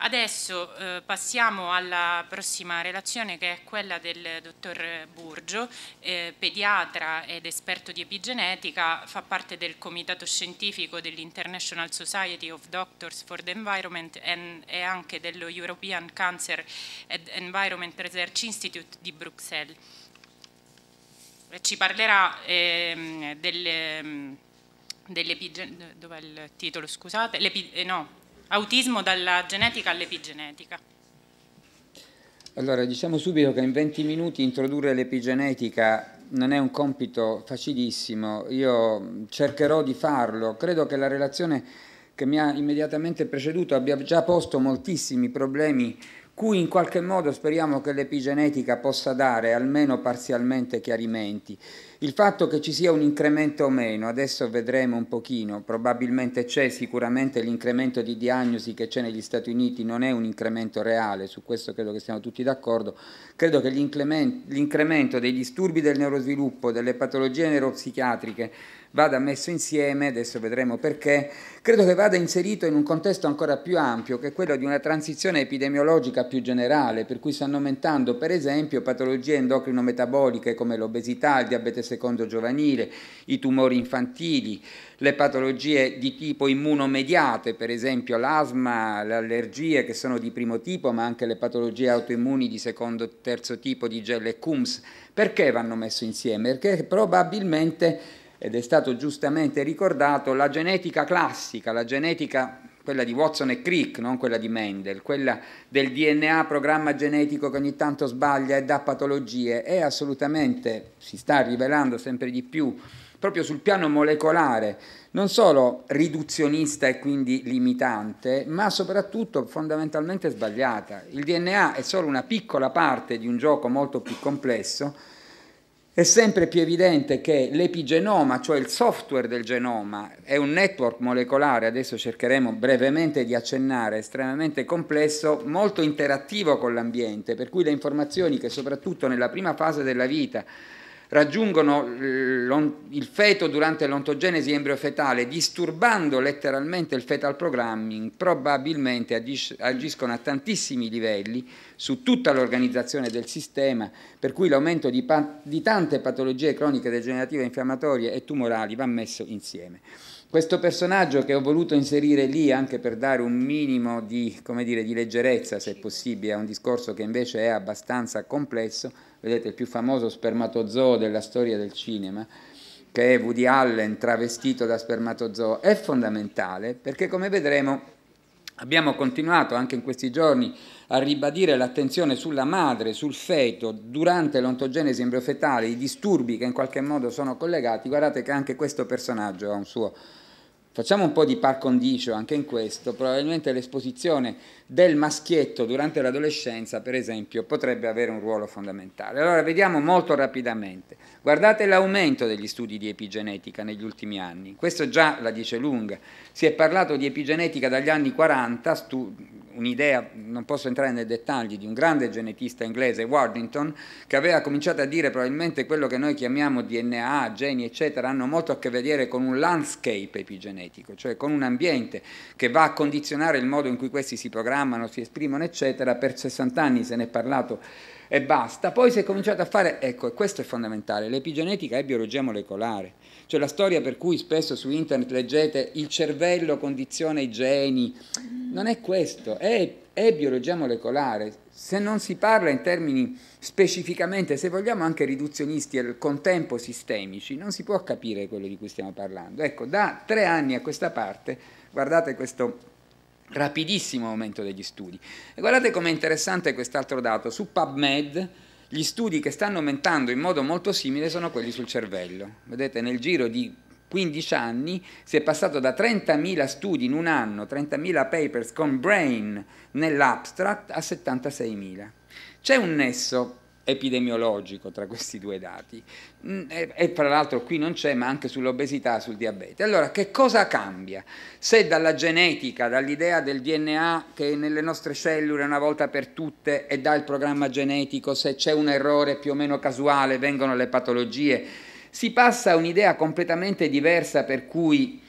Adesso eh, passiamo alla prossima relazione che è quella del dottor Burgio, eh, pediatra ed esperto di epigenetica, fa parte del comitato scientifico dell'International Society of Doctors for the Environment e anche dello European Cancer and Environment Research Institute di Bruxelles. Eh, ci parlerà eh, del, ehm, dell'epigenetica, dov'è il titolo scusate? L'epi, eh, no, Autismo dalla genetica all'epigenetica. Allora, diciamo subito che in 20 minuti introdurre l'epigenetica non è un compito facilissimo, io cercherò di farlo, credo che la relazione che mi ha immediatamente preceduto abbia già posto moltissimi problemi cui in qualche modo speriamo che l'epigenetica possa dare almeno parzialmente chiarimenti. Il fatto che ci sia un incremento o meno, adesso vedremo un pochino, probabilmente c'è, sicuramente l'incremento di diagnosi che c'è negli Stati Uniti non è un incremento reale, su questo credo che siamo tutti d'accordo, credo che l'incremento dei disturbi del neurosviluppo, delle patologie neuropsichiatriche vada messo insieme, adesso vedremo perché, credo che vada inserito in un contesto ancora più ampio che è quello di una transizione epidemiologica più generale, per cui stanno aumentando per esempio patologie endocrino-metaboliche come l'obesità, il diabete secondo giovanile, i tumori infantili, le patologie di tipo immunomediate, per esempio l'asma, le allergie che sono di primo tipo, ma anche le patologie autoimmuni di secondo e terzo tipo di gel e CUMS. Perché vanno messe insieme? Perché probabilmente ed è stato giustamente ricordato, la genetica classica, la genetica quella di Watson e Crick, non quella di Mendel, quella del DNA programma genetico che ogni tanto sbaglia e dà patologie, è assolutamente, si sta rivelando sempre di più, proprio sul piano molecolare, non solo riduzionista e quindi limitante, ma soprattutto fondamentalmente sbagliata. Il DNA è solo una piccola parte di un gioco molto più complesso è sempre più evidente che l'epigenoma, cioè il software del genoma, è un network molecolare, adesso cercheremo brevemente di accennare, estremamente complesso, molto interattivo con l'ambiente, per cui le informazioni che soprattutto nella prima fase della vita raggiungono il feto durante l'ontogenesi embriofetale, disturbando letteralmente il fetal programming, probabilmente agiscono a tantissimi livelli su tutta l'organizzazione del sistema, per cui l'aumento di, di tante patologie croniche degenerative, infiammatorie e tumorali va messo insieme. Questo personaggio che ho voluto inserire lì anche per dare un minimo di, dire, di leggerezza, se possibile, a un discorso che invece è abbastanza complesso, vedete il più famoso spermatozoo della storia del cinema, che è Woody Allen travestito da spermatozoo, è fondamentale perché come vedremo abbiamo continuato anche in questi giorni a ribadire l'attenzione sulla madre, sul feto, durante l'ontogenesi embriofetale, i disturbi che in qualche modo sono collegati, guardate che anche questo personaggio ha un suo Facciamo un po' di par condicio anche in questo, probabilmente l'esposizione del maschietto durante l'adolescenza, per esempio, potrebbe avere un ruolo fondamentale. Allora vediamo molto rapidamente. Guardate l'aumento degli studi di epigenetica negli ultimi anni, questo già la dice lunga. Si è parlato di epigenetica dagli anni 40, un'idea, non posso entrare nei dettagli, di un grande genetista inglese, Wardington, che aveva cominciato a dire probabilmente quello che noi chiamiamo DNA, geni, eccetera, hanno molto a che vedere con un landscape epigenetico, cioè con un ambiente che va a condizionare il modo in cui questi si programmano, si esprimono, eccetera. Per 60 anni se ne è parlato e basta. Poi si è cominciato a fare, ecco, e questo è fondamentale, l'epigenetica è biologia molecolare. Cioè la storia per cui spesso su internet leggete il cervello condiziona i geni, non è questo, è, è biologia molecolare. Se non si parla in termini specificamente, se vogliamo anche riduzionisti e con tempo sistemici, non si può capire quello di cui stiamo parlando. Ecco, da tre anni a questa parte, guardate questo rapidissimo aumento degli studi. E guardate com'è interessante quest'altro dato, su PubMed gli studi che stanno aumentando in modo molto simile sono quelli sul cervello. Vedete, nel giro di 15 anni si è passato da 30.000 studi in un anno, 30.000 papers con brain nell'abstract a 76.000. C'è un nesso epidemiologico tra questi due dati mm, e, e tra l'altro qui non c'è ma anche sull'obesità sul diabete. Allora che cosa cambia? Se dalla genetica, dall'idea del DNA che è nelle nostre cellule una volta per tutte e dal programma genetico, se c'è un errore più o meno casuale vengono le patologie, si passa a un'idea completamente diversa per cui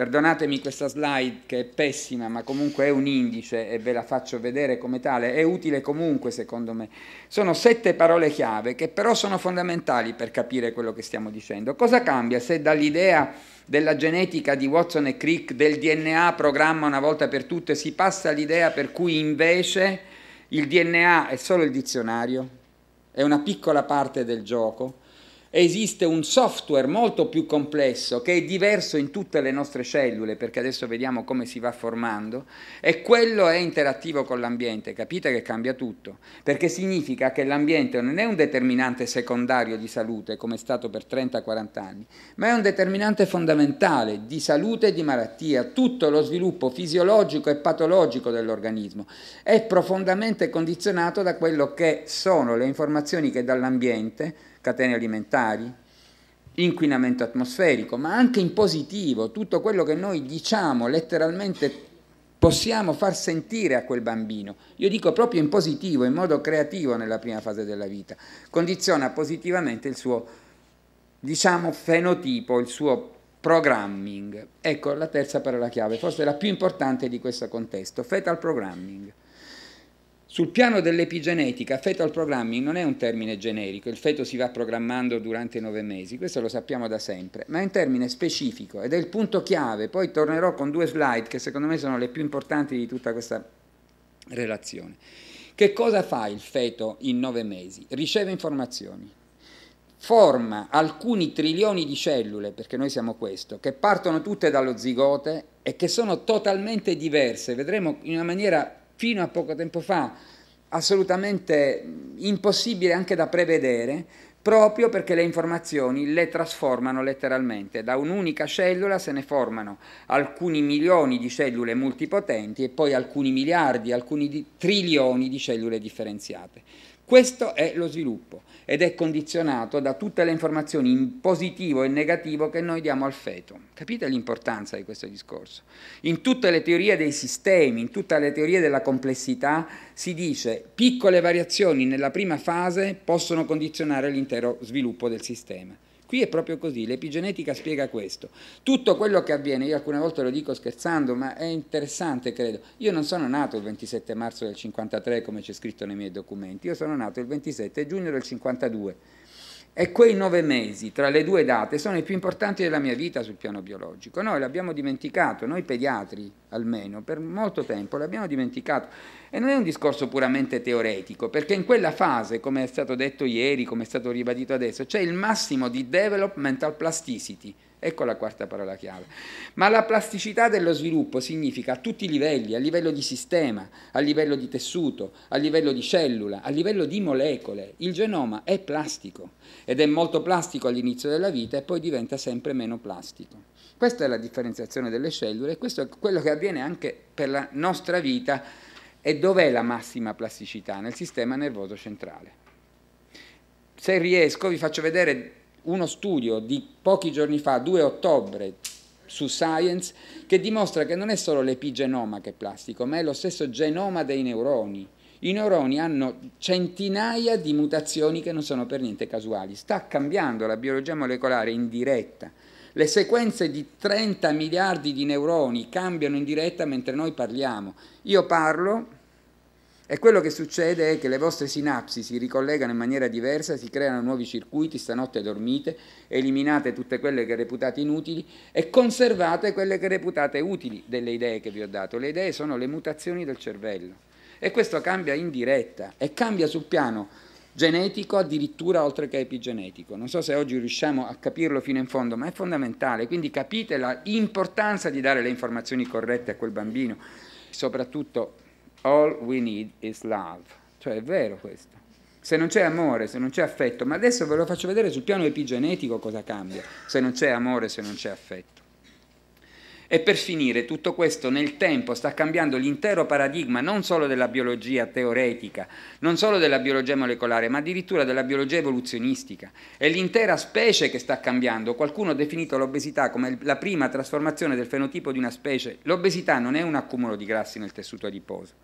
Perdonatemi questa slide che è pessima, ma comunque è un indice e ve la faccio vedere come tale, è utile comunque secondo me. Sono sette parole chiave che però sono fondamentali per capire quello che stiamo dicendo. Cosa cambia se dall'idea della genetica di Watson e Crick del DNA programma una volta per tutte si passa all'idea per cui invece il DNA è solo il dizionario, è una piccola parte del gioco? esiste un software molto più complesso che è diverso in tutte le nostre cellule, perché adesso vediamo come si va formando, e quello è interattivo con l'ambiente, capite che cambia tutto, perché significa che l'ambiente non è un determinante secondario di salute, come è stato per 30-40 anni, ma è un determinante fondamentale di salute e di malattia, tutto lo sviluppo fisiologico e patologico dell'organismo è profondamente condizionato da quello che sono le informazioni che dall'ambiente catene alimentari, inquinamento atmosferico, ma anche in positivo, tutto quello che noi diciamo letteralmente possiamo far sentire a quel bambino. Io dico proprio in positivo, in modo creativo nella prima fase della vita. Condiziona positivamente il suo, diciamo, fenotipo, il suo programming. Ecco la terza parola chiave, forse la più importante di questo contesto, fetal programming. Sul piano dell'epigenetica, fetal programming non è un termine generico, il feto si va programmando durante i nove mesi, questo lo sappiamo da sempre, ma è un termine specifico ed è il punto chiave, poi tornerò con due slide che secondo me sono le più importanti di tutta questa relazione. Che cosa fa il feto in nove mesi? Riceve informazioni, forma alcuni trilioni di cellule, perché noi siamo questo, che partono tutte dallo zigote e che sono totalmente diverse, vedremo in una maniera fino a poco tempo fa assolutamente impossibile anche da prevedere, proprio perché le informazioni le trasformano letteralmente. Da un'unica cellula se ne formano alcuni milioni di cellule multipotenti e poi alcuni miliardi, alcuni trilioni di cellule differenziate. Questo è lo sviluppo ed è condizionato da tutte le informazioni in positivo e negativo che noi diamo al feto. Capite l'importanza di questo discorso? In tutte le teorie dei sistemi, in tutte le teorie della complessità, si dice piccole variazioni nella prima fase possono condizionare l'intero sviluppo del sistema. Qui è proprio così, l'epigenetica spiega questo. Tutto quello che avviene, io alcune volte lo dico scherzando, ma è interessante credo. Io non sono nato il 27 marzo del 53 come c'è scritto nei miei documenti, io sono nato il 27 giugno del 52 e quei nove mesi tra le due date sono i più importanti della mia vita sul piano biologico. Noi l'abbiamo dimenticato, noi pediatri almeno, per molto tempo l'abbiamo dimenticato. E non è un discorso puramente teoretico, perché in quella fase, come è stato detto ieri, come è stato ribadito adesso, c'è il massimo di developmental plasticity. Ecco la quarta parola chiave. Ma la plasticità dello sviluppo significa a tutti i livelli, a livello di sistema, a livello di tessuto, a livello di cellula, a livello di molecole. Il genoma è plastico ed è molto plastico all'inizio della vita e poi diventa sempre meno plastico. Questa è la differenziazione delle cellule e questo è quello che avviene anche per la nostra vita e dov'è la massima plasticità? Nel sistema nervoso centrale. Se riesco vi faccio vedere uno studio di pochi giorni fa, 2 ottobre, su Science, che dimostra che non è solo l'epigenoma che è plastico, ma è lo stesso genoma dei neuroni. I neuroni hanno centinaia di mutazioni che non sono per niente casuali. Sta cambiando la biologia molecolare in diretta. Le sequenze di 30 miliardi di neuroni cambiano in diretta mentre noi parliamo. Io parlo e quello che succede è che le vostre sinapsi si ricollegano in maniera diversa, si creano nuovi circuiti, stanotte dormite, eliminate tutte quelle che reputate inutili e conservate quelle che reputate utili delle idee che vi ho dato. Le idee sono le mutazioni del cervello e questo cambia in diretta e cambia sul piano genetico addirittura oltre che epigenetico. Non so se oggi riusciamo a capirlo fino in fondo, ma è fondamentale, quindi capite l'importanza di dare le informazioni corrette a quel bambino. Soprattutto, all we need is love, cioè è vero questo. Se non c'è amore, se non c'è affetto, ma adesso ve lo faccio vedere sul piano epigenetico cosa cambia, se non c'è amore, se non c'è affetto. E per finire, tutto questo nel tempo sta cambiando l'intero paradigma non solo della biologia teoretica, non solo della biologia molecolare, ma addirittura della biologia evoluzionistica. È l'intera specie che sta cambiando. Qualcuno ha definito l'obesità come la prima trasformazione del fenotipo di una specie. L'obesità non è un accumulo di grassi nel tessuto adiposo.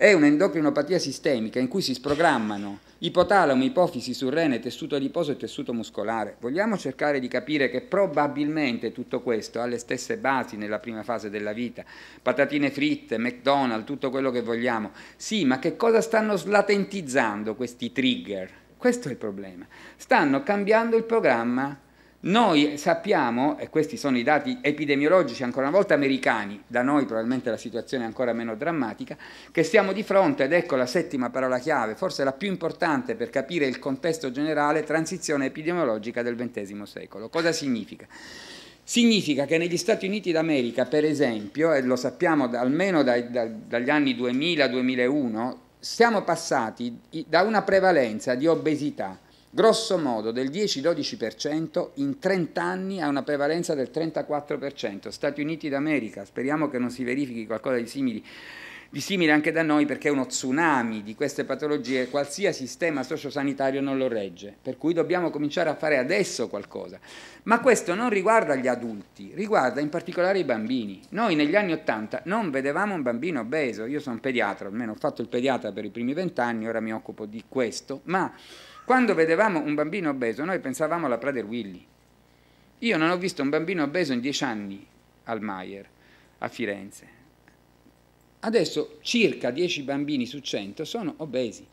È un'endocrinopatia sistemica in cui si sprogrammano ipotalamo, ipofisi, surrene, tessuto adiposo e tessuto muscolare. Vogliamo cercare di capire che probabilmente tutto questo ha le stesse basi nella prima fase della vita, patatine fritte, McDonald's, tutto quello che vogliamo. Sì, ma che cosa stanno slatentizzando questi trigger? Questo è il problema. Stanno cambiando il programma noi sappiamo, e questi sono i dati epidemiologici ancora una volta americani, da noi probabilmente la situazione è ancora meno drammatica, che siamo di fronte, ed ecco la settima parola chiave, forse la più importante per capire il contesto generale, transizione epidemiologica del XX secolo. Cosa significa? Significa che negli Stati Uniti d'America, per esempio, e lo sappiamo da, almeno dai, da, dagli anni 2000-2001, siamo passati da una prevalenza di obesità grosso modo del 10-12% in 30 anni ha una prevalenza del 34%. Stati Uniti d'America, speriamo che non si verifichi qualcosa di simile, di simile anche da noi perché è uno tsunami di queste patologie, qualsiasi sistema sociosanitario non lo regge, per cui dobbiamo cominciare a fare adesso qualcosa. Ma questo non riguarda gli adulti, riguarda in particolare i bambini. Noi negli anni Ottanta non vedevamo un bambino obeso, io sono pediatra, almeno ho fatto il pediatra per i primi vent'anni, ora mi occupo di questo, ma quando vedevamo un bambino obeso, noi pensavamo alla Prader Willy. Io non ho visto un bambino obeso in dieci anni al Maier, a Firenze. Adesso circa 10 bambini su 100 sono obesi.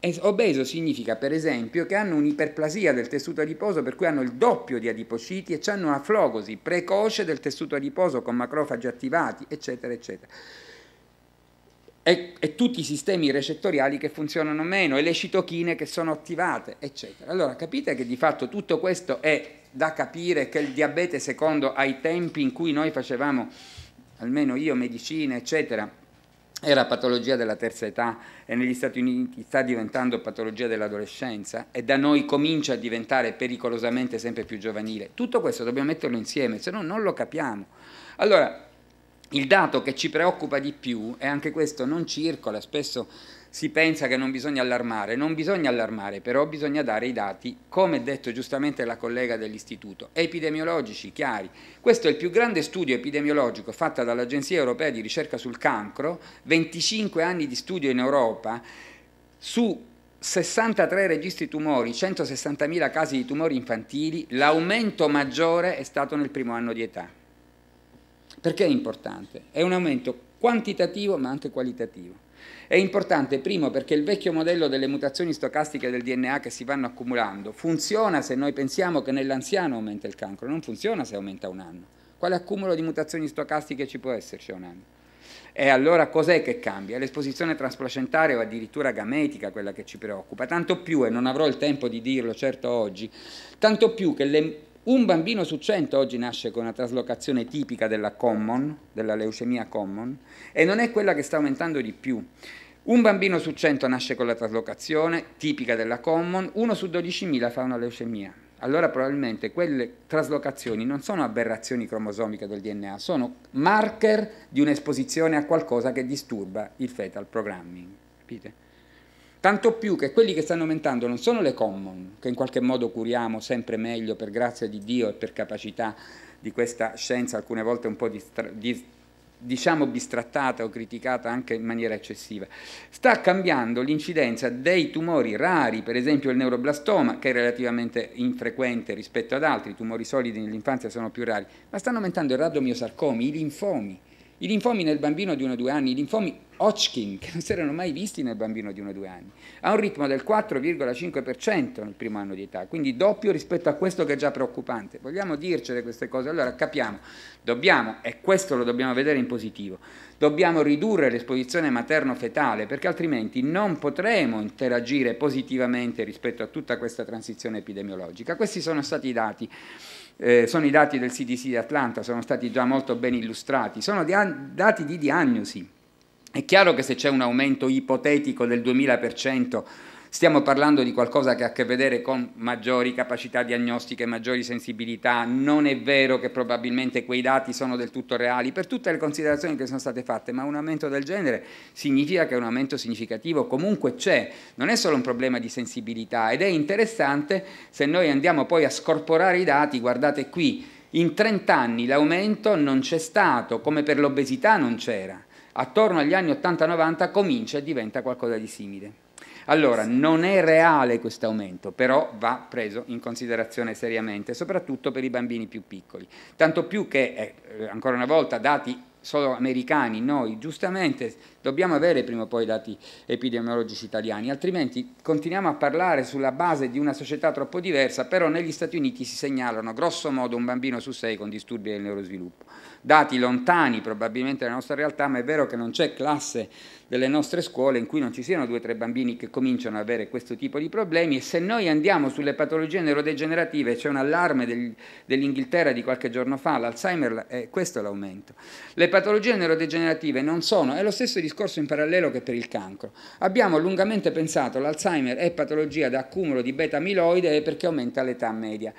E obeso significa, per esempio, che hanno un'iperplasia del tessuto adiposo, per cui hanno il doppio di adipociti e hanno una flogosi precoce del tessuto adiposo con macrofagi attivati, eccetera, eccetera e, e, tutti i sistemi recettoriali che funzionano meno e le citochine che sono attivate, eccetera. Allora capite che di fatto tutto questo è da capire che il diabete secondo ai tempi in cui noi facevamo, almeno io, medicina, eccetera, era patologia della terza età e negli Stati Uniti sta diventando patologia dell'adolescenza e da noi comincia a diventare pericolosamente sempre più giovanile. Tutto questo dobbiamo metterlo insieme, se no non lo capiamo. Allora, il dato che ci preoccupa di più, e anche questo non circola, spesso si pensa che non bisogna allarmare, non bisogna allarmare, però bisogna dare i dati, come detto giustamente la collega dell'istituto, epidemiologici, chiari. Questo è il più grande studio epidemiologico fatto dall'Agenzia Europea di Ricerca sul Cancro, 25 anni di studio in Europa, su 63 registri tumori, 160.000 casi di tumori infantili, l'aumento maggiore è stato nel primo anno di età. Perché è importante? È un aumento quantitativo ma anche qualitativo. È importante, primo, perché il vecchio modello delle mutazioni stocastiche del DNA che si vanno accumulando funziona se noi pensiamo che nell'anziano aumenta il cancro, non funziona se aumenta un anno. Quale accumulo di mutazioni stocastiche ci può esserci a un anno? E allora cos'è che cambia? L'esposizione trasplacentare o addirittura gametica, quella che ci preoccupa, tanto più, e non avrò il tempo di dirlo certo oggi, tanto più che le un bambino su 100 oggi nasce con una traslocazione tipica della common, della leucemia common, e non è quella che sta aumentando di più. Un bambino su 100 nasce con la traslocazione tipica della common, uno su 12.000 fa una leucemia. Allora probabilmente quelle traslocazioni non sono aberrazioni cromosomiche del DNA, sono marker di un'esposizione a qualcosa che disturba il fetal programming. Capite? Tanto più che quelli che stanno aumentando non sono le common, che in qualche modo curiamo sempre meglio per grazia di Dio e per capacità di questa scienza, alcune volte un po' distra- dis- diciamo bistrattata o criticata anche in maniera eccessiva. Sta cambiando l'incidenza dei tumori rari, per esempio il neuroblastoma, che è relativamente infrequente rispetto ad altri, i tumori solidi nell'infanzia sono più rari, ma stanno aumentando i radomiosarcomi, i linfomi, i linfomi nel bambino di 1-2 anni, i linfomi Hodgkin, che non si erano mai visti nel bambino di 1-2 anni, ha un ritmo del 4,5% nel primo anno di età, quindi doppio rispetto a questo che è già preoccupante. Vogliamo dircele queste cose? Allora capiamo, dobbiamo, e questo lo dobbiamo vedere in positivo, dobbiamo ridurre l'esposizione materno-fetale perché altrimenti non potremo interagire positivamente rispetto a tutta questa transizione epidemiologica. Questi sono stati i dati eh, sono i dati del CDC di Atlanta, sono stati già molto ben illustrati, sono dia- dati di diagnosi. È chiaro che se c'è un aumento ipotetico del 2000% Stiamo parlando di qualcosa che ha a che vedere con maggiori capacità diagnostiche, maggiori sensibilità, non è vero che probabilmente quei dati sono del tutto reali, per tutte le considerazioni che sono state fatte, ma un aumento del genere significa che è un aumento significativo comunque c'è, non è solo un problema di sensibilità ed è interessante se noi andiamo poi a scorporare i dati, guardate qui, in 30 anni l'aumento non c'è stato, come per l'obesità non c'era. Attorno agli anni 80-90 comincia e diventa qualcosa di simile. Allora, non è reale questo aumento, però va preso in considerazione seriamente, soprattutto per i bambini più piccoli. Tanto più che, eh, ancora una volta, dati solo americani, noi giustamente Dobbiamo avere prima o poi i dati epidemiologici italiani, altrimenti continuiamo a parlare sulla base di una società troppo diversa, però negli Stati Uniti si segnalano grosso modo un bambino su sei con disturbi del neurosviluppo. Dati lontani probabilmente dalla nostra realtà, ma è vero che non c'è classe delle nostre scuole in cui non ci siano due o tre bambini che cominciano ad avere questo tipo di problemi e se noi andiamo sulle patologie neurodegenerative, c'è un allarme del, dell'Inghilterra di qualche giorno fa, l'Alzheimer, eh, questo è l'aumento. Le patologie neurodegenerative non sono, è lo stesso discorso discorso in parallelo che per il cancro. Abbiamo lungamente pensato l'Alzheimer è patologia da accumulo di beta amiloide perché aumenta l'età media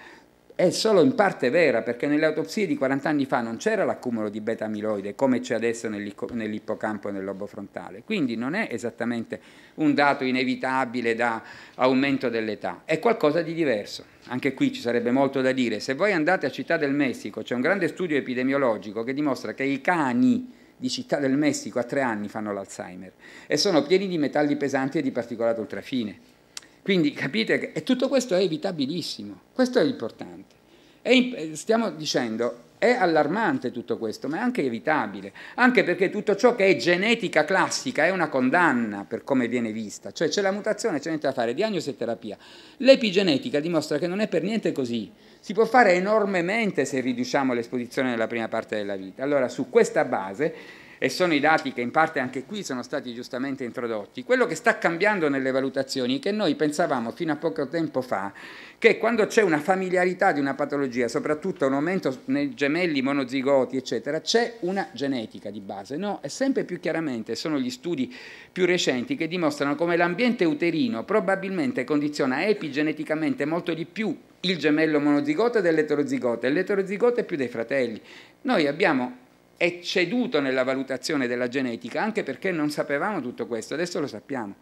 è solo in parte vera, perché nelle autopsie di 40 anni fa non c'era l'accumulo di beta amiloide come c'è adesso nell'ippocampo e nel lobo frontale. Quindi non è esattamente un dato inevitabile da aumento dell'età, è qualcosa di diverso. Anche qui ci sarebbe molto da dire. Se voi andate a Città del Messico, c'è un grande studio epidemiologico che dimostra che i cani di Città del Messico a tre anni fanno l'Alzheimer e sono pieni di metalli pesanti e di particolato ultrafine. Quindi capite che e tutto questo è evitabilissimo, questo è importante. E eh, stiamo dicendo è allarmante tutto questo, ma è anche evitabile, anche perché tutto ciò che è genetica classica è una condanna per come viene vista, cioè c'è la mutazione, c'è niente da fare, diagnosi e terapia. L'epigenetica dimostra che non è per niente così, si può fare enormemente se riduciamo l'esposizione nella prima parte della vita. Allora, su questa base, e sono i dati che in parte anche qui sono stati giustamente introdotti, quello che sta cambiando nelle valutazioni è che noi pensavamo fino a poco tempo fa che quando c'è una familiarità di una patologia, soprattutto un aumento nei gemelli monozigoti, eccetera, c'è una genetica di base. No, è sempre più chiaramente, sono gli studi più recenti che dimostrano come l'ambiente uterino probabilmente condiziona epigeneticamente molto di più il gemello monozigota dell'eterozigota e l'eterozigota è più dei fratelli. Noi abbiamo ecceduto nella valutazione della genetica anche perché non sapevamo tutto questo, adesso lo sappiamo.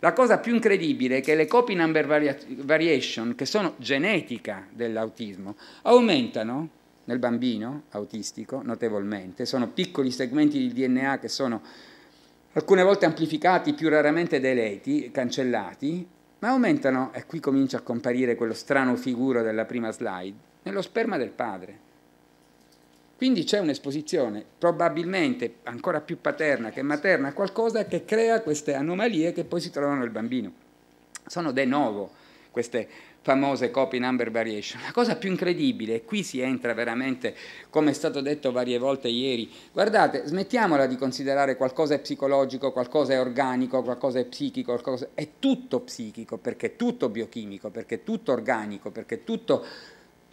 La cosa più incredibile è che le copy number variation, che sono genetica dell'autismo, aumentano nel bambino autistico notevolmente, sono piccoli segmenti di DNA che sono alcune volte amplificati, più raramente deleti, cancellati, ma aumentano, e qui comincia a comparire quello strano figuro della prima slide, nello sperma del padre. Quindi c'è un'esposizione, probabilmente ancora più paterna che materna, a qualcosa che crea queste anomalie che poi si trovano nel bambino. Sono de novo queste famose copy number variation. La cosa più incredibile, e qui si entra veramente, come è stato detto varie volte ieri, guardate, smettiamola di considerare qualcosa è psicologico, qualcosa è organico, qualcosa è psichico, qualcosa... è tutto psichico, perché è tutto biochimico, perché è tutto organico, perché è tutto...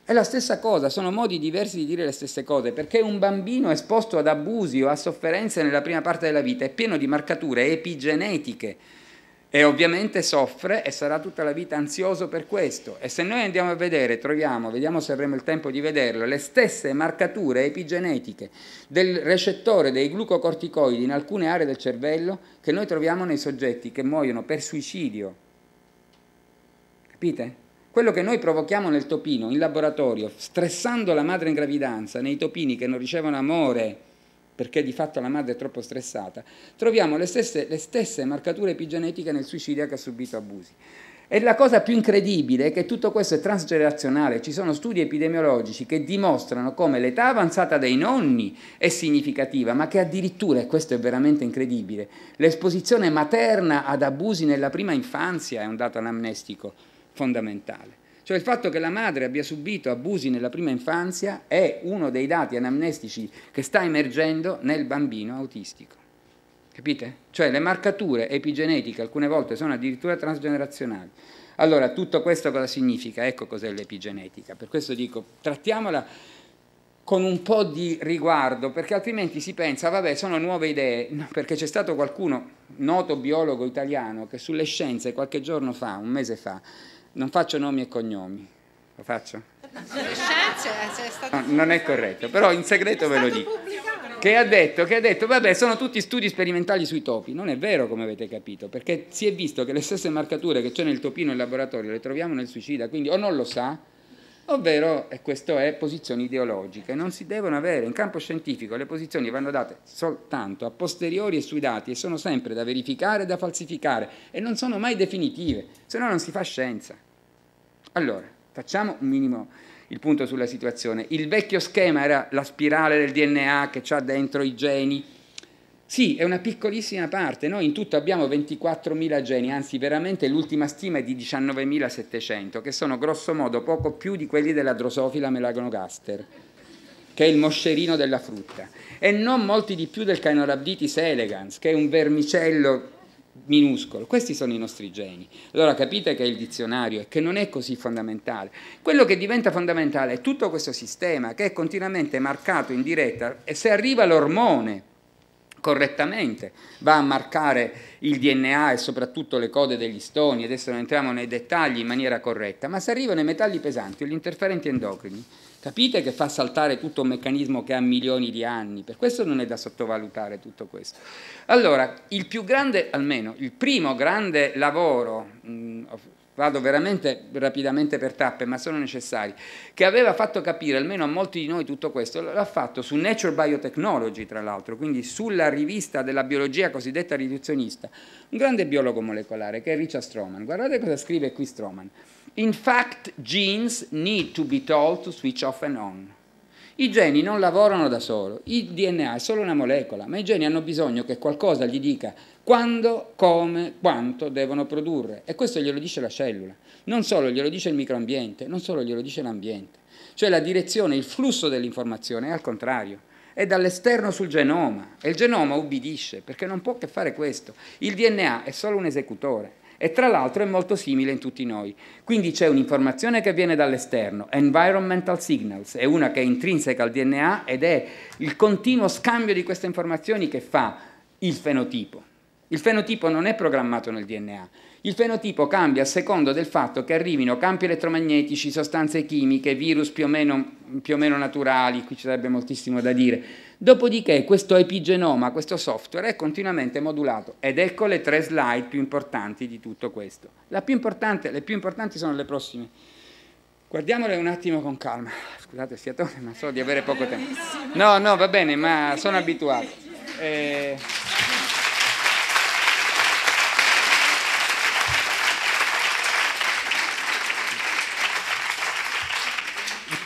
È la stessa cosa, sono modi diversi di dire le stesse cose, perché un bambino esposto ad abusi o a sofferenze nella prima parte della vita è pieno di marcature epigenetiche e ovviamente soffre e sarà tutta la vita ansioso per questo. E se noi andiamo a vedere, troviamo, vediamo se avremo il tempo di vederlo, le stesse marcature epigenetiche del recettore dei glucocorticoidi in alcune aree del cervello che noi troviamo nei soggetti che muoiono per suicidio. Capite? Quello che noi provochiamo nel topino in laboratorio, stressando la madre in gravidanza, nei topini che non ricevono amore, perché di fatto la madre è troppo stressata, troviamo le stesse, le stesse marcature epigenetiche nel suicidio che ha subito abusi. E la cosa più incredibile è che tutto questo è transgenerazionale, ci sono studi epidemiologici che dimostrano come l'età avanzata dei nonni è significativa, ma che addirittura, e questo è veramente incredibile, l'esposizione materna ad abusi nella prima infanzia è un dato anamnestico fondamentale. Cioè il fatto che la madre abbia subito abusi nella prima infanzia è uno dei dati anamnestici che sta emergendo nel bambino autistico. Capite? Cioè le marcature epigenetiche alcune volte sono addirittura transgenerazionali. Allora, tutto questo cosa significa? Ecco cos'è l'epigenetica. Per questo dico, trattiamola con un po' di riguardo, perché altrimenti si pensa, vabbè, sono nuove idee, no, perché c'è stato qualcuno, noto biologo italiano, che sulle scienze qualche giorno fa, un mese fa, non faccio nomi e cognomi, lo faccio? Eh, no, non è corretto, però in segreto ve lo dico. Che ha, detto, che ha detto, vabbè, sono tutti studi sperimentali sui topi. Non è vero, come avete capito, perché si è visto che le stesse marcature che c'è nel topino in laboratorio le troviamo nel suicida, quindi o non lo sa, ovvero, e questo è, posizioni ideologiche. Non si devono avere. In campo scientifico le posizioni vanno date soltanto a posteriori e sui dati e sono sempre da verificare e da falsificare e non sono mai definitive, se no non si fa scienza. Allora, facciamo un minimo il punto sulla situazione. Il vecchio schema era la spirale del DNA che ha dentro i geni. Sì, è una piccolissima parte, noi in tutto abbiamo 24.000 geni, anzi veramente l'ultima stima è di 19.700, che sono grossomodo poco più di quelli della drosofila melanogaster, che è il moscerino della frutta, e non molti di più del Caenorhabditis elegans, che è un vermicello minuscolo. Questi sono i nostri geni. Allora capite che è il dizionario e che non è così fondamentale. Quello che diventa fondamentale è tutto questo sistema che è continuamente marcato in diretta e se arriva l'ormone correttamente va a marcare il DNA e soprattutto le code degli stoni, adesso non entriamo nei dettagli in maniera corretta, ma se arrivano i metalli pesanti o gli interferenti endocrini, Capite che fa saltare tutto un meccanismo che ha milioni di anni, per questo non è da sottovalutare tutto questo. Allora, il più grande, almeno il primo grande lavoro, mh, mm, vado veramente rapidamente per tappe, ma sono necessari, che aveva fatto capire almeno a molti di noi tutto questo, l'ha fatto su Nature Biotechnology, tra l'altro, quindi sulla rivista della biologia cosiddetta riduzionista, un grande biologo molecolare che è Richard Stroman. Guardate cosa scrive qui Stroman. In fact, genes need to be told to switch off and on. I geni non lavorano da solo, il DNA è solo una molecola, ma i geni hanno bisogno che qualcosa gli dica quando, come, quanto devono produrre. E questo glielo dice la cellula, non solo glielo dice il microambiente, non solo glielo dice l'ambiente. Cioè la direzione, il flusso dell'informazione è al contrario, è dall'esterno sul genoma e il genoma ubbidisce perché non può che fare questo. Il DNA è solo un esecutore e tra l'altro è molto simile in tutti noi. Quindi c'è un'informazione che viene dall'esterno, environmental signals, è una che è intrinseca al DNA ed è il continuo scambio di queste informazioni che fa il fenotipo. Il fenotipo non è programmato nel DNA. Il fenotipo cambia a secondo del fatto che arrivino campi elettromagnetici, sostanze chimiche, virus più o meno, più o meno naturali, qui ci sarebbe moltissimo da dire, Dopodiché questo epigenoma, questo software è continuamente modulato ed ecco le tre slide più importanti di tutto questo. Più le più importanti sono le prossime. Guardiamole un attimo con calma. Scusate Siatone, ma so di avere poco tempo. No, no, va bene, ma sono abituato. Eh...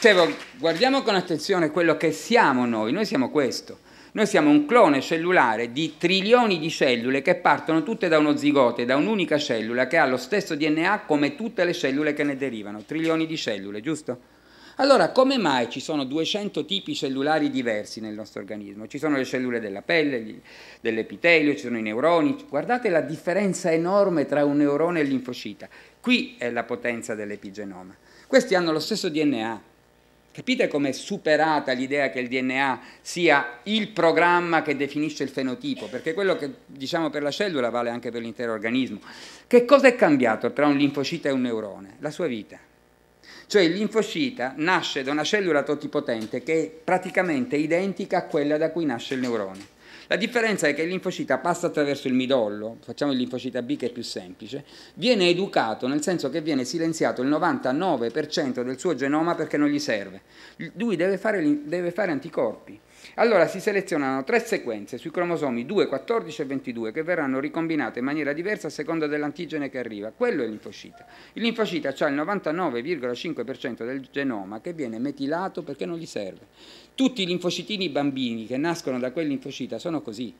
Dicevo, cioè, guardiamo con attenzione quello che siamo noi, noi siamo questo. Noi siamo un clone cellulare di trilioni di cellule che partono tutte da uno zigote, da un'unica cellula che ha lo stesso DNA come tutte le cellule che ne derivano, trilioni di cellule, giusto? Allora, come mai ci sono 200 tipi cellulari diversi nel nostro organismo? Ci sono le cellule della pelle, dell'epitelio, ci sono i neuroni. Guardate la differenza enorme tra un neurone e l'infocita. Qui è la potenza dell'epigenoma. Questi hanno lo stesso DNA, Capite com'è superata l'idea che il DNA sia il programma che definisce il fenotipo, perché quello che diciamo per la cellula vale anche per l'intero organismo. Che cosa è cambiato tra un linfocita e un neurone? La sua vita. Cioè il linfocita nasce da una cellula totipotente che è praticamente identica a quella da cui nasce il neurone la differenza è che il linfocita passa attraverso il midollo, facciamo il linfocita B che è più semplice, viene educato nel senso che viene silenziato il 99% del suo genoma perché non gli serve. Lui deve fare, deve fare anticorpi. Allora si selezionano tre sequenze sui cromosomi 2, 14 e 22 che verranno ricombinate in maniera diversa a seconda dell'antigene che arriva. Quello è linfocita. Il linfocita ha il 99,5% del genoma che viene metilato perché non gli serve. Tutti i linfocitini bambini che nascono da quell'infocita sono così.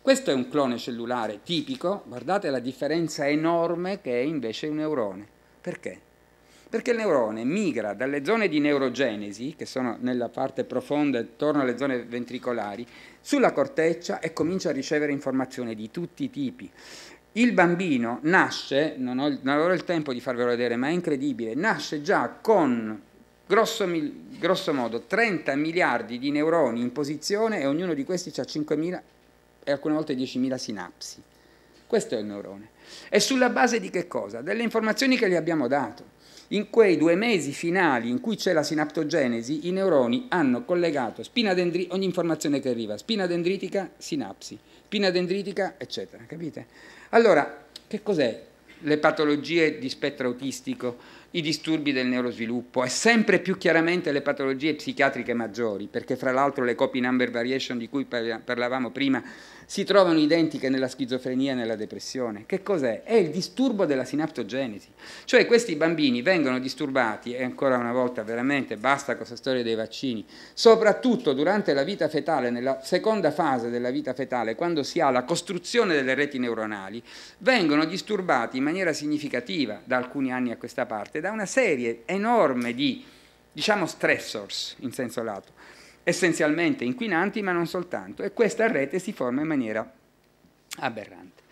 Questo è un clone cellulare tipico, guardate la differenza enorme che è invece un neurone. Perché? Perché il neurone migra dalle zone di neurogenesi, che sono nella parte profonda intorno alle zone ventricolari, sulla corteccia e comincia a ricevere informazioni di tutti i tipi. Il bambino nasce, non, ho, non avrò il tempo di farvelo vedere, ma è incredibile, nasce già con grosso, grosso modo 30 miliardi di neuroni in posizione e ognuno di questi ha 5.000 e alcune volte 10.000 sinapsi. Questo è il neurone. E sulla base di che cosa? Delle informazioni che gli abbiamo dato. In quei due mesi finali in cui c'è la sinaptogenesi, i neuroni hanno collegato ogni informazione che arriva, spina dendritica, sinapsi, spina dendritica, eccetera. Capite? Allora, che cos'è le patologie di spettro autistico? i disturbi del neurosviluppo e sempre più chiaramente le patologie psichiatriche maggiori, perché fra l'altro le copy number variation di cui parlavamo prima si trovano identiche nella schizofrenia e nella depressione. Che cos'è? È il disturbo della sinaptogenesi. Cioè questi bambini vengono disturbati, e ancora una volta veramente basta con questa storia dei vaccini, soprattutto durante la vita fetale, nella seconda fase della vita fetale, quando si ha la costruzione delle reti neuronali, vengono disturbati in maniera significativa da alcuni anni a questa parte da una serie enorme di diciamo stressors in senso lato essenzialmente inquinanti, ma non soltanto, e questa rete si forma in maniera aberrante.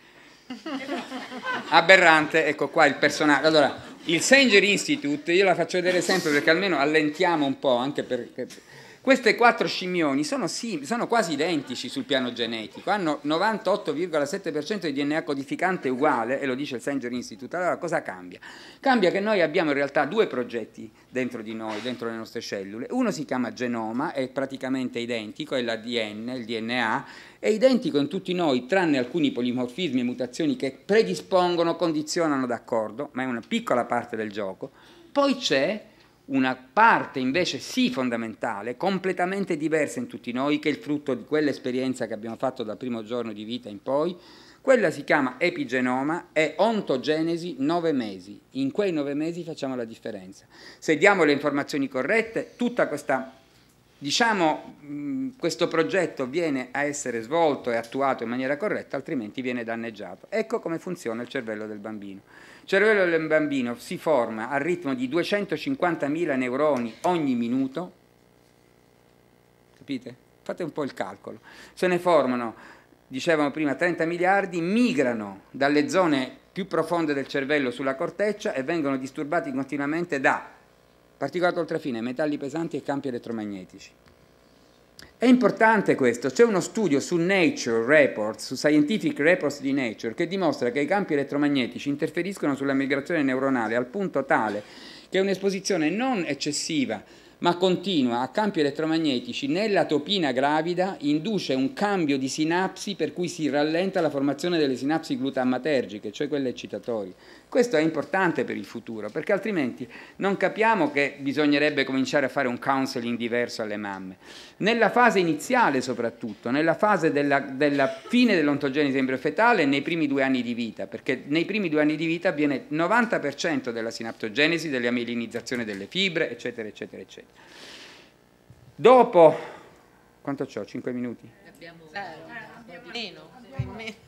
aberrante, ecco qua il personaggio. Allora, il Sanger Institute, io la faccio vedere sempre perché almeno allentiamo un po', anche perché queste quattro scimmioni sono, sim- sono, quasi identici sul piano genetico, hanno 98,7% di DNA codificante uguale, e lo dice il Sanger Institute. Allora cosa cambia? Cambia che noi abbiamo in realtà due progetti dentro di noi, dentro le nostre cellule. Uno si chiama genoma, è praticamente identico, è l'ADN, il DNA, è identico in tutti noi, tranne alcuni polimorfismi e mutazioni che predispongono, condizionano d'accordo, ma è una piccola parte del gioco. Poi c'è una parte invece sì fondamentale, completamente diversa in tutti noi, che è il frutto di quell'esperienza che abbiamo fatto dal primo giorno di vita in poi, quella si chiama epigenoma e ontogenesi nove mesi. In quei nove mesi facciamo la differenza. Se diamo le informazioni corrette, tutta questa Diciamo questo progetto viene a essere svolto e attuato in maniera corretta, altrimenti viene danneggiato. Ecco come funziona il cervello del bambino. Il cervello del bambino si forma al ritmo di 250.000 neuroni ogni minuto. Capite? Fate un po' il calcolo. Se ne formano, dicevamo prima, 30 miliardi, migrano dalle zone più profonde del cervello sulla corteccia e vengono disturbati continuamente da particolato ultrafine, metalli pesanti e campi elettromagnetici. È importante questo, c'è uno studio su Nature Reports, su Scientific Reports di Nature, che dimostra che i campi elettromagnetici interferiscono sulla migrazione neuronale al punto tale che un'esposizione non eccessiva ma continua a campi elettromagnetici nella topina gravida induce un cambio di sinapsi per cui si rallenta la formazione delle sinapsi glutamatergiche, cioè quelle eccitatorie. Questo è importante per il futuro, perché altrimenti non capiamo che bisognerebbe cominciare a fare un counseling diverso alle mamme. Nella fase iniziale soprattutto, nella fase della, della fine dell'ontogenesi embriofetale nei primi due anni di vita, perché nei primi due anni di vita avviene il 90% della sinaptogenesi, dell'amielinizzazione delle fibre, eccetera, eccetera, eccetera. Dopo, quanto ho? 5 minuti? Abbiamo eh, meno.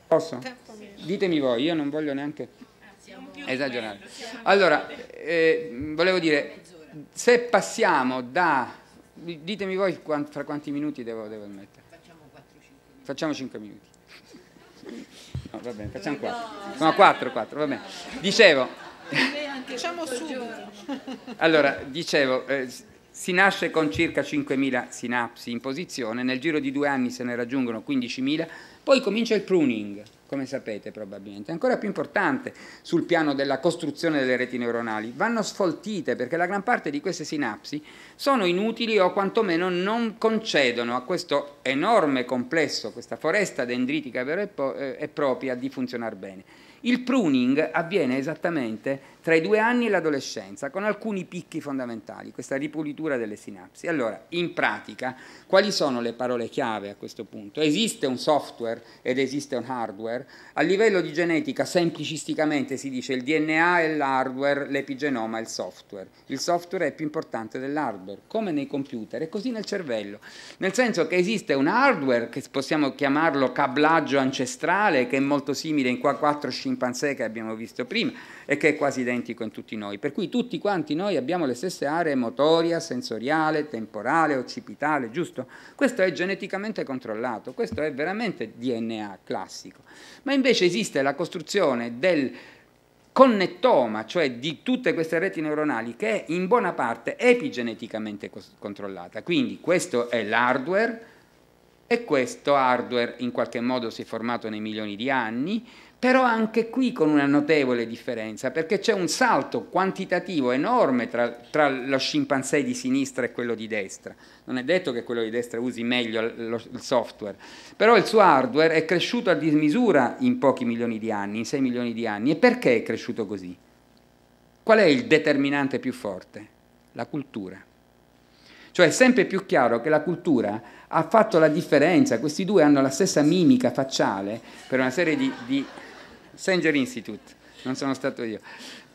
Posso? Ditemi voi, io non voglio neanche esagerare. Allora, eh, volevo dire, se passiamo da, ditemi voi quant, fra quanti minuti devo, devo mettere. Facciamo 5 minuti. No, va bene, facciamo 4. No, 4, 4, va bene. Dicevo, diciamo subito. Allora, dicevo, eh, si nasce con circa 5.000 sinapsi in posizione, nel giro di due anni se ne raggiungono 15.000, poi comincia il pruning come sapete probabilmente, ancora più importante sul piano della costruzione delle reti neuronali. Vanno sfoltite perché la gran parte di queste sinapsi sono inutili o quantomeno non concedono a questo enorme complesso, questa foresta dendritica vera e eh, propria, di funzionare bene. Il pruning avviene esattamente tra i due anni e l'adolescenza, con alcuni picchi fondamentali, questa ripulitura delle sinapsi. Allora, in pratica, quali sono le parole chiave a questo punto? Esiste un software ed esiste un hardware. A livello di genetica, semplicisticamente si dice il DNA è l'hardware, l'epigenoma è il software. Il software è più importante dell'hardware, come nei computer e così nel cervello. Nel senso che esiste un hardware, che possiamo chiamarlo cablaggio ancestrale, che è molto simile in qua quattro scimpanzé che abbiamo visto prima e che è quasi identico identico in tutti noi, per cui tutti quanti noi abbiamo le stesse aree motoria, sensoriale, temporale, occipitale, giusto? Questo è geneticamente controllato, questo è veramente DNA classico. Ma invece esiste la costruzione del connettoma, cioè di tutte queste reti neuronali, che è in buona parte epigeneticamente controllata. Quindi questo è l'hardware e questo hardware in qualche modo si è formato nei milioni di anni però anche qui con una notevole differenza, perché c'è un salto quantitativo enorme tra, tra, lo scimpanzé di sinistra e quello di destra. Non è detto che quello di destra usi meglio lo, il software, però il suo hardware è cresciuto a dismisura in pochi milioni di anni, in 6 milioni di anni. E perché è cresciuto così? Qual è il determinante più forte? La cultura. Cioè è sempre più chiaro che la cultura ha fatto la differenza, questi due hanno la stessa mimica facciale per una serie di, di Sanger Institute, non sono stato io.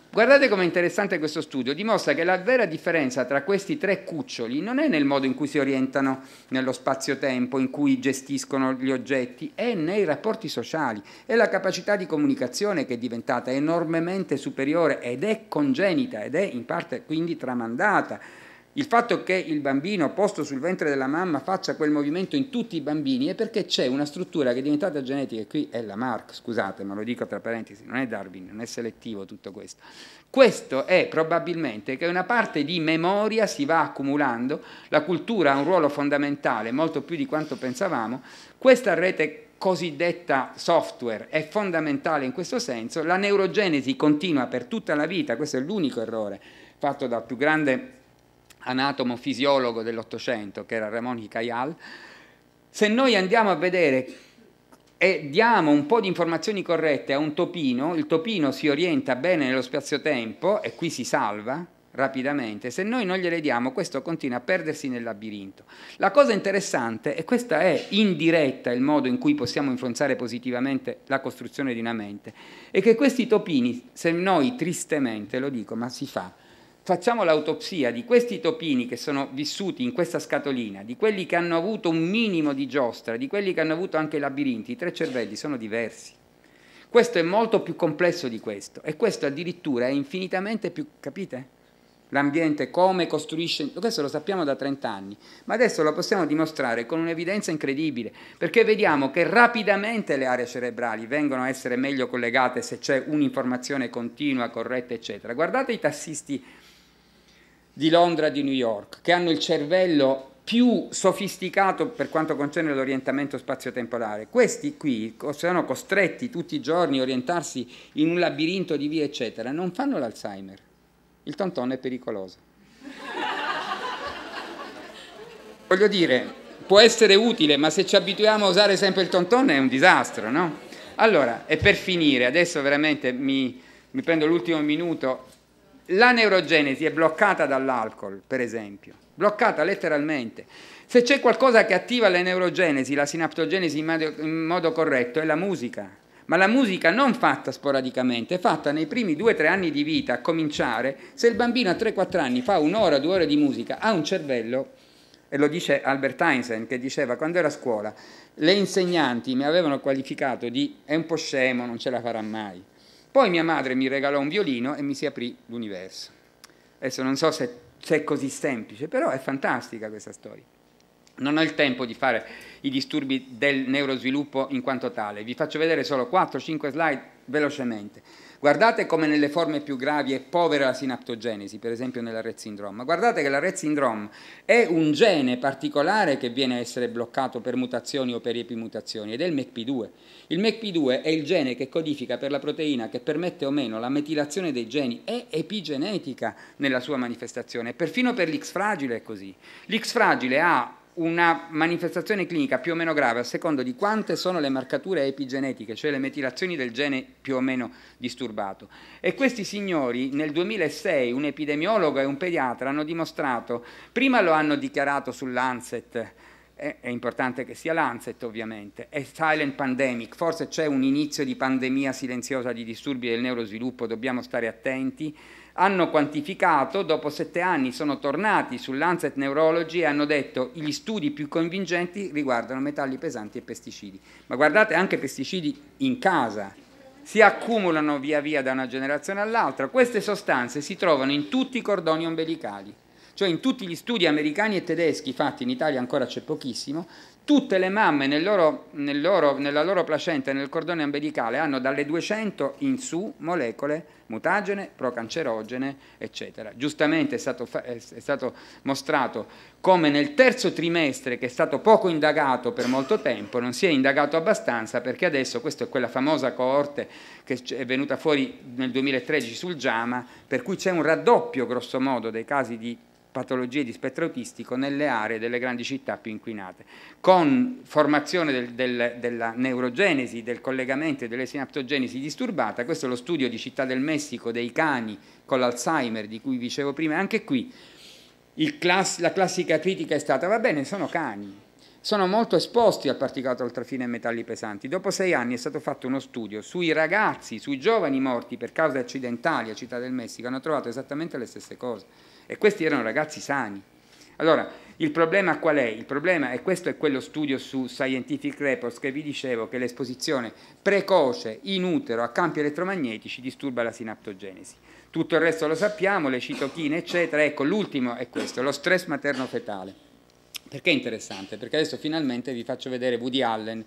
Guardate com'è interessante questo studio, dimostra che la vera differenza tra questi tre cuccioli non è nel modo in cui si orientano nello spazio-tempo, in cui gestiscono gli oggetti, è nei rapporti sociali, è la capacità di comunicazione che è diventata enormemente superiore ed è congenita ed è in parte quindi tramandata il fatto che il bambino posto sul ventre della mamma faccia quel movimento in tutti i bambini è perché c'è una struttura che è diventata genetica, e qui è la Mark, scusate, ma lo dico tra parentesi, non è Darwin, non è selettivo tutto questo. Questo è probabilmente che una parte di memoria si va accumulando, la cultura ha un ruolo fondamentale, molto più di quanto pensavamo, questa rete cosiddetta software è fondamentale in questo senso, la neurogenesi continua per tutta la vita, questo è l'unico errore fatto dal più grande anatomo fisiologo dell'Ottocento, che era Ramon Hicayal, se noi andiamo a vedere e diamo un po' di informazioni corrette a un topino, il topino si orienta bene nello spazio-tempo e qui si salva rapidamente, se noi non gliele diamo questo continua a perdersi nel labirinto. La cosa interessante, e questa è indiretta il modo in cui possiamo influenzare positivamente la costruzione di una mente, è che questi topini, se noi tristemente, lo dico, ma si fa, facciamo l'autopsia di questi topini che sono vissuti in questa scatolina, di quelli che hanno avuto un minimo di giostra, di quelli che hanno avuto anche i labirinti, i tre cervelli sono diversi. Questo è molto più complesso di questo e questo addirittura è infinitamente più, capite? L'ambiente come costruisce, questo lo sappiamo da 30 anni, ma adesso lo possiamo dimostrare con un'evidenza incredibile, perché vediamo che rapidamente le aree cerebrali vengono a essere meglio collegate se c'è un'informazione continua, corretta, eccetera. Guardate i tassisti di Londra e di New York, che hanno il cervello più sofisticato per quanto concerne l'orientamento spazio-temporale. Questi qui sono costretti tutti i giorni a orientarsi in un labirinto di vie, eccetera, non fanno l'Alzheimer. Il tonton è pericoloso. Voglio dire, può essere utile, ma se ci abituiamo a usare sempre il tonton è un disastro, no? Allora, e per finire, adesso veramente mi, mi prendo l'ultimo minuto, la neurogenesi è bloccata dall'alcol, per esempio, bloccata letteralmente. Se c'è qualcosa che attiva la neurogenesi, la sinaptogenesi in modo corretto, è la musica. Ma la musica non fatta sporadicamente, è fatta nei primi 2-3 anni di vita, a cominciare, se il bambino a 3-4 anni fa un'ora, due ore di musica, ha un cervello, e lo dice Albert Einstein che diceva quando era a scuola, le insegnanti mi avevano qualificato di è un po' scemo, non ce la farà mai. Poi mia madre mi regalò un violino e mi si aprì l'universo. Adesso non so se, se è così semplice, però è fantastica questa storia. Non ho il tempo di fare i disturbi del neurosviluppo in quanto tale, vi faccio vedere solo 4-5 slide velocemente. Guardate come nelle forme più gravi è povera la sinaptogenesi, per esempio nella Red syndrome. guardate che la Red syndrome è un gene particolare che viene a essere bloccato per mutazioni o per epimutazioni ed è il MECP2. Il MECP2 è il gene che codifica per la proteina che permette o meno la metilazione dei geni, è epigenetica nella sua manifestazione, perfino per l'X fragile è così. L'X fragile ha una manifestazione clinica più o meno grave a secondo di quante sono le marcature epigenetiche, cioè le metilazioni del gene più o meno disturbato. E questi signori nel 2006, un epidemiologo e un pediatra hanno dimostrato, prima lo hanno dichiarato sull'Ancet è, importante che sia Lancet ovviamente, è Silent Pandemic, forse c'è un inizio di pandemia silenziosa di disturbi del neurosviluppo, dobbiamo stare attenti, hanno quantificato, dopo sette anni sono tornati su Lancet Neurology e hanno detto gli studi più convincenti riguardano metalli pesanti e pesticidi. Ma guardate anche pesticidi in casa, si accumulano via via da una generazione all'altra, queste sostanze si trovano in tutti i cordoni ombelicali. Cioè in tutti gli studi americani e tedeschi fatti, in Italia ancora c'è pochissimo, tutte le mamme nel loro, nel loro, nella loro placenta e nel cordone ombelicale hanno dalle 200 in su molecole mutagene, procancerogene, eccetera. Giustamente è stato, è stato mostrato come nel terzo trimestre, che è stato poco indagato per molto tempo, non si è indagato abbastanza perché adesso questa è quella famosa coorte che è venuta fuori nel 2013 sul JAMA, per cui c'è un raddoppio grossomodo dei casi di patologie di spettro autistico nelle aree delle grandi città più inquinate, con formazione del, del, della neurogenesi, del collegamento e delle sinaptogenesi disturbata, questo è lo studio di Città del Messico dei cani con l'Alzheimer di cui dicevo prima, anche qui class, la classica critica è stata va bene, sono cani, sono molto esposti al particolato oltrafine e metalli pesanti. Dopo sei anni è stato fatto uno studio sui ragazzi, sui giovani morti per cause accidentali a Città del Messico, hanno trovato esattamente le stesse cose. E questi erano ragazzi sani. Allora, il problema qual è? Il problema è questo è quello studio su Scientific Reports che vi dicevo che l'esposizione precoce in utero a campi elettromagnetici disturba la sinaptogenesi. Tutto il resto lo sappiamo, le citochine, eccetera. Ecco, l'ultimo è questo, lo stress materno-fetale. Perché è interessante? Perché adesso finalmente vi faccio vedere Woody Allen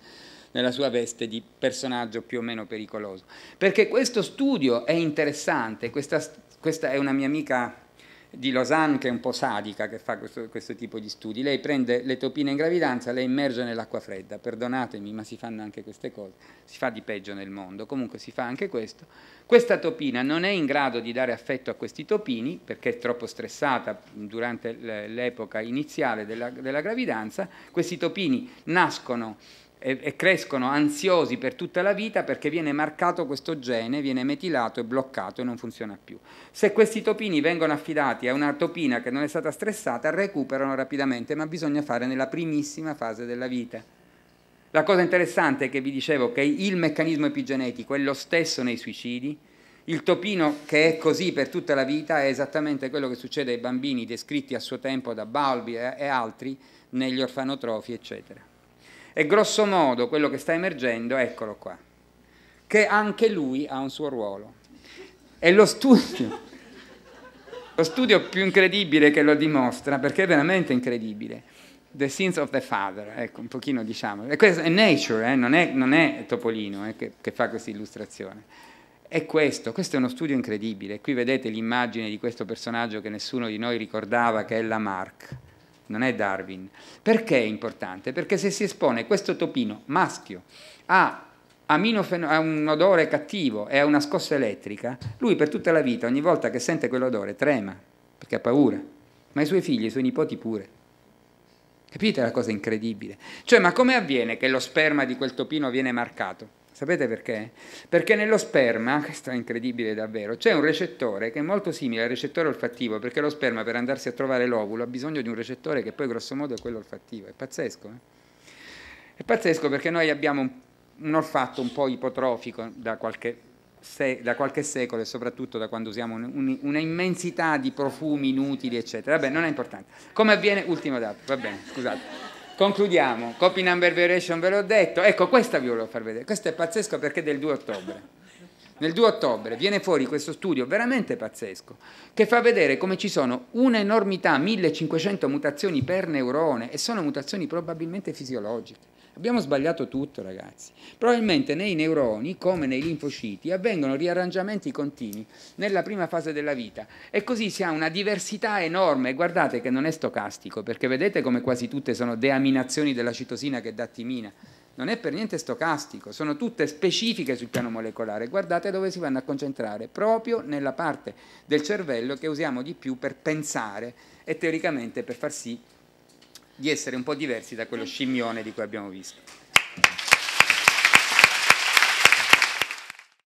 nella sua veste di personaggio più o meno pericoloso. Perché questo studio è interessante, questa, questa è una mia amica di Lausanne che è un po' sadica che fa questo, questo, tipo di studi. Lei prende le topine in gravidanza, le immerge nell'acqua fredda, perdonatemi, ma si fanno anche queste cose, si fa di peggio nel mondo, comunque si fa anche questo. Questa topina non è in grado di dare affetto a questi topini perché è troppo stressata durante l'epoca iniziale della, della gravidanza, questi topini nascono e, e crescono ansiosi per tutta la vita perché viene marcato questo gene, viene metilato e bloccato e non funziona più. Se questi topini vengono affidati a una topina che non è stata stressata, recuperano rapidamente, ma bisogna fare nella primissima fase della vita. La cosa interessante è che vi dicevo che il meccanismo epigenetico è lo stesso nei suicidi, il topino che è così per tutta la vita è esattamente quello che succede ai bambini descritti a suo tempo da Balbi e altri negli orfanotrofi, eccetera. E grosso modo quello che sta emergendo, eccolo qua, che anche lui ha un suo ruolo. E lo studio, lo studio più incredibile che lo dimostra, perché è veramente incredibile, The Sins of the Father, ecco, un pochino diciamo. E questo è Nature, eh, non, è, non, è, Topolino eh, che, che fa questa illustrazione. È questo, questo è uno studio incredibile. Qui vedete l'immagine di questo personaggio che nessuno di noi ricordava, che è Lamarck non è Darwin. Perché è importante? Perché se si espone questo topino maschio a, a un odore cattivo e a una scossa elettrica, lui per tutta la vita, ogni volta che sente quell'odore, trema, perché ha paura, ma i suoi figli, i suoi nipoti pure. Capite la cosa incredibile? Cioè, ma come avviene che lo sperma di quel topino viene marcato? Sapete perché? Perché nello sperma, questo è incredibile davvero, c'è un recettore che è molto simile al recettore olfattivo, perché lo sperma per andarsi a trovare l'ovulo ha bisogno di un recettore che poi grossomodo è quello olfattivo. È pazzesco. Eh? È pazzesco perché noi abbiamo un, un olfatto un po' ipotrofico da qualche, se, da qualche, secolo e soprattutto da quando usiamo un, un, una immensità di profumi inutili, eccetera. Vabbè, non è importante. Come avviene? Ultimo dato, va bene, scusate. Concludiamo, copy number variation ve l'ho detto, ecco questa vi volevo far vedere, questo è pazzesco perché è del 2 ottobre. Nel 2 ottobre viene fuori questo studio veramente pazzesco, che fa vedere come ci sono un'enormità, 1500 mutazioni per neurone e sono mutazioni probabilmente fisiologiche. Abbiamo sbagliato tutto, ragazzi. Probabilmente nei neuroni, come nei linfociti, avvengono riarrangiamenti continui nella prima fase della vita e così si ha una diversità enorme. Guardate che non è stocastico, perché vedete come quasi tutte sono deaminazioni della citosina che dà timina. Non è per niente stocastico, sono tutte specifiche sul piano molecolare. Guardate dove si vanno a concentrare, proprio nella parte del cervello che usiamo di più per pensare e teoricamente per far sì che di essere un po' diversi da quello scimmione di cui abbiamo visto.